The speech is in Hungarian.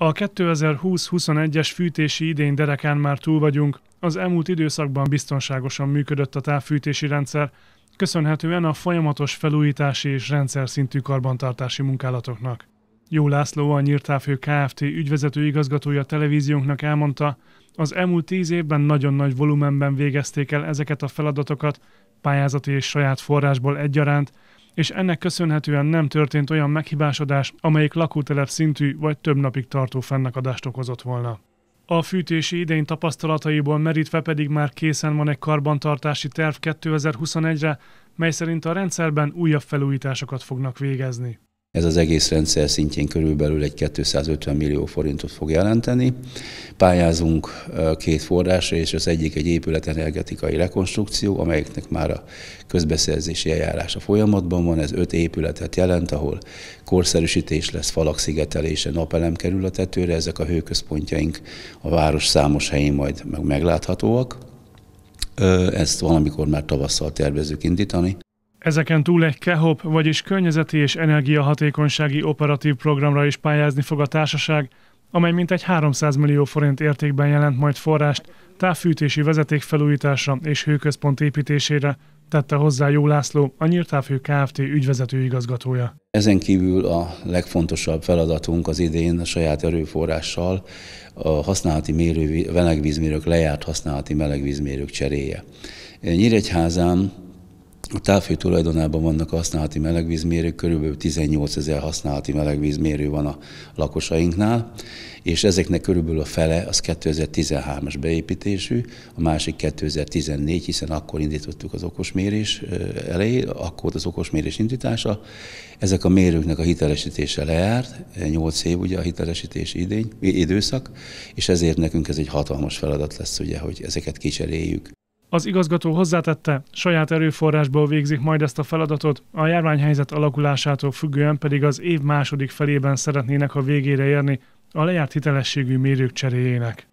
A 2020-21-es fűtési idény derekán már túl vagyunk. Az elmúlt időszakban biztonságosan működött a távfűtési rendszer, köszönhetően a folyamatos felújítási és rendszer szintű karbantartási munkálatoknak. Jó László, a Nyírtávhő Kft. ügyvezető igazgatója televíziónknak elmondta, az elmúlt tíz évben nagyon nagy volumenben végezték el ezeket a feladatokat, pályázati és saját forrásból egyaránt, és ennek köszönhetően nem történt olyan meghibásodás, amelyik lakótelep szintű vagy több napig tartó fennakadást okozott volna. A fűtési idény tapasztalataiból merítve pedig már készen van egy karbantartási terv 2021-re, mely szerint a rendszerben újabb felújításokat fognak végezni. Ez az egész rendszer szintjén körülbelül egy 250 millió forintot fog jelenteni. Pályázunk két forrásra, és az egyik egy épületenergetikai rekonstrukció, amelyeknek már a közbeszerzési eljárása folyamatban van. Ez öt épületet jelent, ahol korszerűsítés lesz, falak szigetelése, napelem kerül a tetőre. Ezek a hőközpontjaink a város számos helyén majd meg megláthatóak. Ezt valamikor már tavasszal tervezünk indítani. Ezeken túl egy KEHOP, vagyis környezeti és energiahatékonysági operatív programra is pályázni fog a társaság, amely mintegy 300 millió forint értékben jelent majd forrást távfűtési vezeték és hőközpont építésére, tette hozzá Jó László, a Nyírtávhő Kft. ügyvezető igazgatója. Ezen kívül a legfontosabb feladatunk az idén a saját erőforrással a használati mérő, melegvízmérők lejárt használati melegvízmérők cseréje. Nyíregyházán a távfő tulajdonában vannak a használati melegvízmérők, körülbelül 18 ezer használati melegvízmérő van a lakosainknál, és ezeknek körülbelül a fele az 2013-as beépítésű, a másik 2014, hiszen akkor indítottuk az okosmérés elejé, akkor az okosmérés indítása. Ezek a mérőknek a hitelesítése lejárt, 8 év ugye a hitelesítés idény, időszak, és ezért nekünk ez egy hatalmas feladat lesz, ugye, hogy ezeket kicseréljük. Az igazgató hozzátette, saját erőforrásból végzik majd ezt a feladatot, a járványhelyzet alakulásától függően pedig az év második felében szeretnének a végére érni a lejárt hitelességű mérők cseréjének.